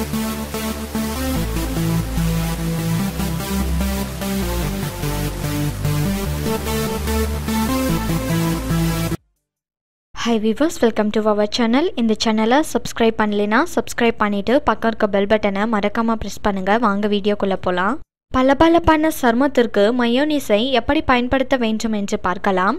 hi viewers welcome to our channel இந்த சேனலை subscribe பண்ணலைன்னா சப்ஸ்கிரைப் பண்ணிவிட்டு பக்கம் இருக்க பெல் பட்டனை மறக்காமல் ப்ரெஸ் பண்ணுங்கள் வாங்க வீடியோக்குள்ளே போகலாம் பளபளப்பான சர்மத்திற்கு மயோனிஸை எப்படி பயன்படுத்த வேண்டும் என்று பார்க்கலாம்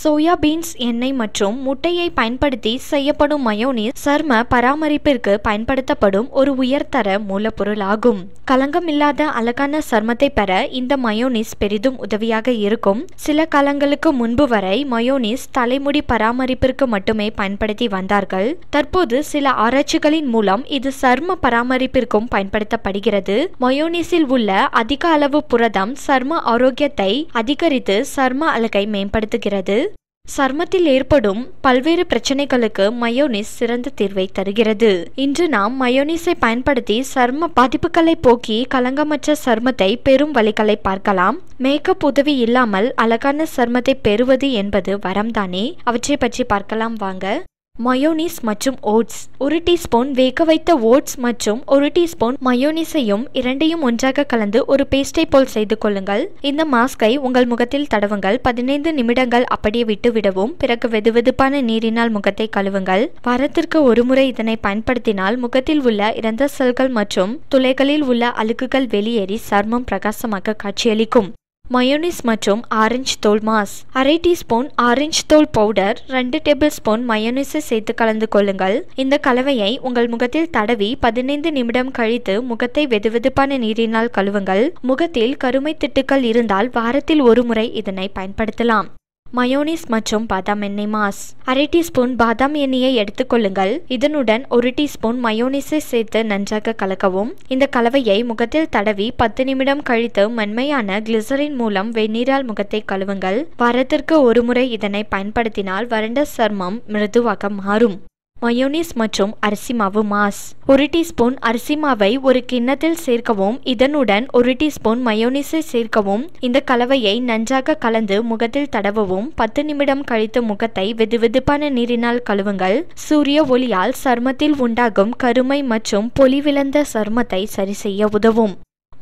சோயாபீன்ஸ் எண்ணெய் மற்றும் முட்டையை பயன்படுத்தி செய்யப்படும் மயோனீஸ் சர்ம பராமரிப்பிற்கு பயன்படுத்தப்படும் ஒரு உயர்தர மூலப்பொருள் ஆகும் கலங்கமில்லாத அழகான சர்மத்தை பெற இந்த மயோனீஸ் பெரிதும் உதவியாக இருக்கும் சில காலங்களுக்கு முன்பு வரை மயோனீஸ் தலைமுடி பராமரிப்பிற்கு மட்டுமே பயன்படுத்தி வந்தார்கள் தற்போது சில ஆராய்ச்சிகளின் மூலம் இது சர்ம பராமரிப்பிற்கும் பயன்படுத்தப்படுகிறது மயோனீஸில் உள்ள அதிக அளவு புரதம் சர்ம ஆரோக்கியத்தை அதிகரித்து சர்ம அழகை மேம்படுத்துகிறது நேரத்தில் சர்மத்தில் ஏற்படும் பல்வேறு பிரச்சனைகளுக்கு மயோனிஸ் சிறந்த தீர்வை தருகிறது இன்று நாம் மயோனிஸை பயன்படுத்தி சர்ம பாதிப்புகளை போக்கி கலங்கமற்ற சர்மத்தை பெரும் வழிகளை பார்க்கலாம் மேக்கப் உதவி இல்லாமல் அழகான சர்மத்தை பெறுவது என்பது வரம்தானே அவற்றை பற்றி பார்க்கலாம் வாங்க மயோனிஸ் மற்றும் ஓட்ஸ் ஒரு டீஸ்பூன் வேக வைத்த ஓட்ஸ் மற்றும் ஒரு டீஸ்பூன் மயோனிஸையும் இரண்டையும் ஒன்றாக கலந்து ஒரு பேஸ்டை போல் செய்து கொள்ளுங்கள் இந்த மாஸ்கை உங்கள் முகத்தில் தடவுங்கள் பதினைந்து நிமிடங்கள் அப்படியே விட்டு விடவும் பிறகு வெதுவெதுப்பான நீரினால் முகத்தை கழுவுங்கள் வாரத்திற்கு ஒருமுறை இதனை பயன்படுத்தினால் முகத்தில் உள்ள இறந்த செல்கள் மற்றும் துளைகளில் உள்ள அழுக்குகள் வெளியேறி சர்மம் பிரகாசமாக காட்சியளிக்கும் மயோனிஸ் மற்றும் ஆரஞ்சு தோல் மாஸ் அரை டீஸ்பூன் ஆரஞ்சு தோல் பவுடர் ரெண்டு டேபிள் ஸ்பூன் மயோனிஸை சேர்த்து கலந்து கொள்ளுங்கள் இந்த கலவையை உங்கள் முகத்தில் தடவி பதினைந்து நிமிடம் கழித்து முகத்தை வெதுவெதுப்பான நீரினால் கழுவுங்கள் முகத்தில் கருமை திட்டுக்கள் இருந்தால் வாரத்தில் ஒரு முறை இதனை பயன்படுத்தலாம் மயோனிஸ் மற்றும் பாதாம் எண்ணெய் மாஸ் அரை டீஸ்பூன் பாதாம் எண்ணெயை எடுத்துக்கொள்ளுங்கள் இதனுடன் ஒரு டீஸ்பூன் மயோனிஸை சேர்த்து நன்றாக கலக்கவும் இந்த கலவையை முகத்தில் தடவி பத்து நிமிடம் கழித்து மென்மையான கிளிசரின் மூலம் வெந்நீரால் முகத்தை கழுவுங்கள் வாரத்திற்கு ஒருமுறை இதனை பயன்படுத்தினால் வறண்ட சர்மம் மிருதுவாக மாறும் மயோனிஸ் மற்றும் அரிசி மாவு மாஸ் ஒரு டீஸ்பூன் அரிசி மாவை ஒரு கிண்ணத்தில் சேர்க்கவும் இதனுடன் ஒரு டீஸ்பூன் மயோனிஸை சேர்க்கவும் இந்த கலவையை நன்றாக கலந்து முகத்தில் தடவவும் பத்து நிமிடம் கழித்து முகத்தை வெதுவெதுப்பான நீரினால் கழுவுங்கள் சூரிய ஒளியால் சருமத்தில் உண்டாகும் கருமை மற்றும் பொலிவிழந்த சருமத்தை சரி செய்ய உதவும்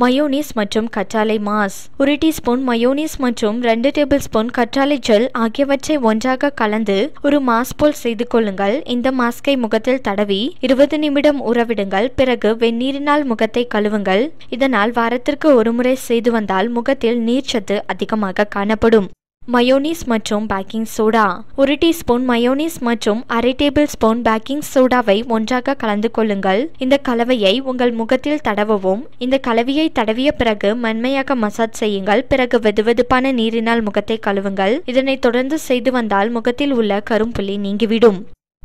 மயோனீஸ் மற்றும் கற்றாழை மாஸ் ஒரு டீஸ்பூன் மயோனீஸ் மற்றும் ரெண்டு டேபிள் ஸ்பூன் கற்றாழை ஜெல் ஆகியவற்றை ஒன்றாக கலந்து ஒரு மாஸ் போல் செய்து கொள்ளுங்கள் இந்த மாஸ்கை முகத்தில் தடவி இருபது நிமிடம் உறவிடுங்கள் பிறகு வெந்நீரினால் முகத்தை கழுவுங்கள் இதனால் வாரத்திற்கு ஒருமுறை செய்து வந்தால் முகத்தில் நீர்ச்சத்து அதிகமாக காணப்படும் மயோனிஸ் மற்றும் பேக்கிங் சோடா ஒரு டீஸ்பூன் மயோனிஸ் மற்றும் அரை டேபிள் ஸ்பூன் பேக்கிங் சோடாவை ஒன்றாக கலந்து கொள்ளுங்கள் இந்த கலவையை உங்கள் முகத்தில் தடவவும் இந்த கலவையை தடவிய பிறகு மென்மையாக மசாஜ் செய்யுங்கள் பிறகு வெதுவெதுப்பான நீரினால் முகத்தை கழுவுங்கள் இதனை தொடர்ந்து செய்து வந்தால் முகத்தில் உள்ள கரும்புள்ளி நீங்கிவிடும்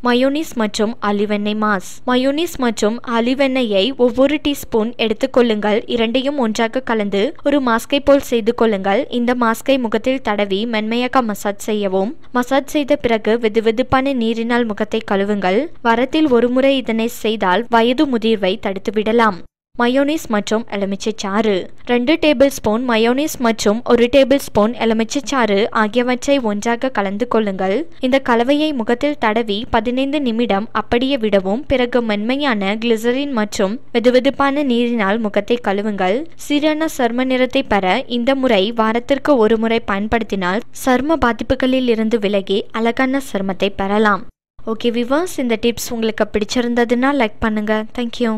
மயோனிஸ் மற்றும் அலிவெண்ணெய் மாஸ் மயோனிஸ் மற்றும் அலிவெண்ணெயை ஒவ்வொரு டீஸ்பூன் எடுத்துக்கொள்ளுங்கள் இரண்டையும் ஒன்றாக கலந்து ஒரு மாஸ்கை போல் செய்து கொள்ளுங்கள் இந்த மாஸ்கை முகத்தில் தடவி மென்மையாக மசாஜ் செய்யவும் மசாஜ் செய்த பிறகு வெதுவெதுப்பான நீரினால் முகத்தை கழுவுங்கள் வரத்தில் ஒருமுறை இதனை செய்தால் வயது முதிர்வை தடுத்துவிடலாம் மயோனிஸ் மற்றும் எலுமிச்சைச்சாறு சாறு ரெண்டு டேபிள் ஸ்பூன் மயோனிஸ் மற்றும் ஒரு டேபிள் ஸ்பூன் எலுமிச்சைச்சாறு சாறு ஆகியவற்றை ஒன்றாக கலந்து கொள்ளுங்கள் இந்த கலவையை முகத்தில் தடவி பதினைந்து நிமிடம் அப்படியே விடவும் பிறகு மென்மையான கிளிசரின் மற்றும் வெதுவெதுப்பான நீரினால் முகத்தை கழுவுங்கள் சீரான சர்ம நிறத்தை பெற இந்த முறை வாரத்திற்கு ஒரு முறை பயன்படுத்தினால் சர்ம பாதிப்புகளில் இருந்து விலகி அழகான சர்மத்தை பெறலாம் ஓகே விவாஸ் இந்த டிப்ஸ் உங்களுக்கு பிடிச்சிருந்ததுன்னா லைக் பண்ணுங்கள் தேங்க்யூ